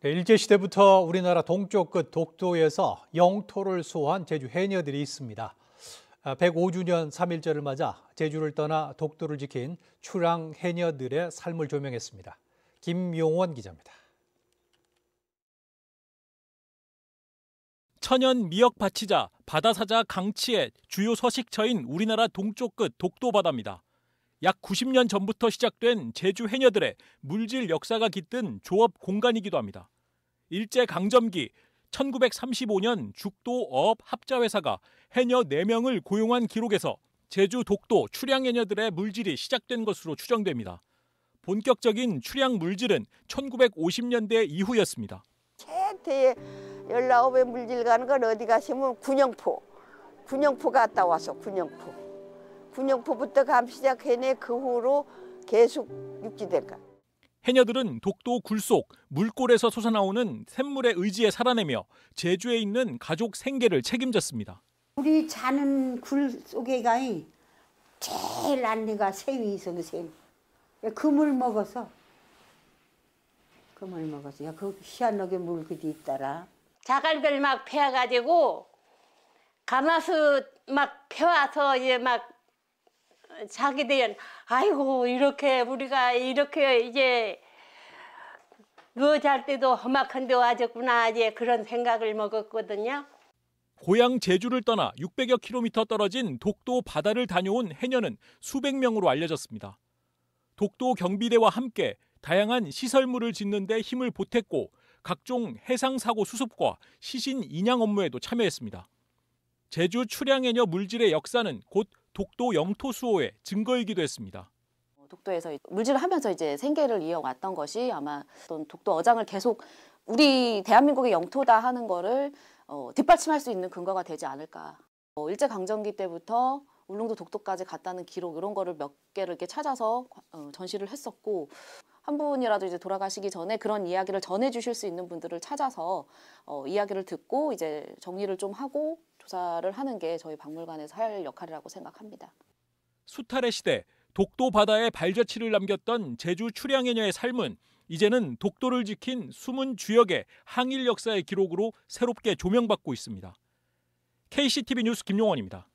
네, 일제시대부터 우리나라 동쪽 끝 독도에서 영토를 수호한 제주 해녀들이 있습니다. 105주년 아, 3일절을 맞아 제주를 떠나 독도를 지킨 출항 해녀들의 삶을 조명했습니다. 김용원 기자입니다. 천연 미역 바치자, 바다사자 강치의 주요 서식처인 우리나라 동쪽 끝 독도 바다입니다. 약 90년 전부터 시작된 제주 해녀들의 물질 역사가 깃든 조업 공간이기도 합니다. 일제 강점기 1935년 죽도 어업 합자회사가 해녀 4명을 고용한 기록에서 제주 독도 출양 해녀들의 물질이 시작된 것으로 추정됩니다. 본격적인 출양 물질은 1950년대 이후였습니다. 최대의 19의 물질 가는 건 어디 가시면 군영포. 군영포 갔다 와서 군영포. 군용포부터 감 시작해내 그 후로 계속 육지될까 해녀들은 독도 굴속 물골에서 솟아나오는 샘물의 의지에 살아내며 제주에 있는 가족 생계를 책임졌습니다. 우리 자는 굴 속에가 제일 안내가 샘이 있어요 샘. 금을 먹어서 금을 먹어서 야그 희한하게 물 그디 있더라. 자갈들 막 패가지고 가마수 막 펴와서 이제 막 자기 들 아이고 이렇게 우리가 이렇게 이제 누워 잘 때도 험악한데 와졌구나 이제 그런 생각을 먹었거든요. 고향 제주를 떠나 600여 킬로미터 떨어진 독도 바다를 다녀온 해녀는 수백 명으로 알려졌습니다. 독도 경비대와 함께 다양한 시설물을 짓는 데 힘을 보탰고 각종 해상 사고 수습과 시신 인양 업무에도 참여했습니다. 제주 출향해녀 물질의 역사는 곧 독도 영토 수호의 증거이기도 했습니다. 어, 독도에서 물질 하면서 이제 생계를 이어왔던 것이 아마 어떤 독도 어장을 계속 우리 대한민국의 영토다 하는 거를 어, 뒷받침할 수 있는 근거가 되지 않을까. 어, 일제 강점기 때부터 울릉도 독도까지 갔다는 기록 이런 거를 몇 개를 이렇게 찾아서 어, 전시를 했었고 한 분이라도 이제 돌아가시기 전에 그런 이야기를 전해 주실 수 있는 분들을 찾아서 어, 이야기를 듣고 이제 정리를 좀 하고 조사를 하는 게 저희 박물관에서 할 역할이라고 생각합니다. 수탈의 시대 독도 바다에 발자취를 남겼던 제주 출양해녀의 삶은 이제는 독도를 지킨 숨은 주역의 항일 역사의 기록으로 새롭게 조명받고 있습니다. KCTV 뉴스 김용원입니다.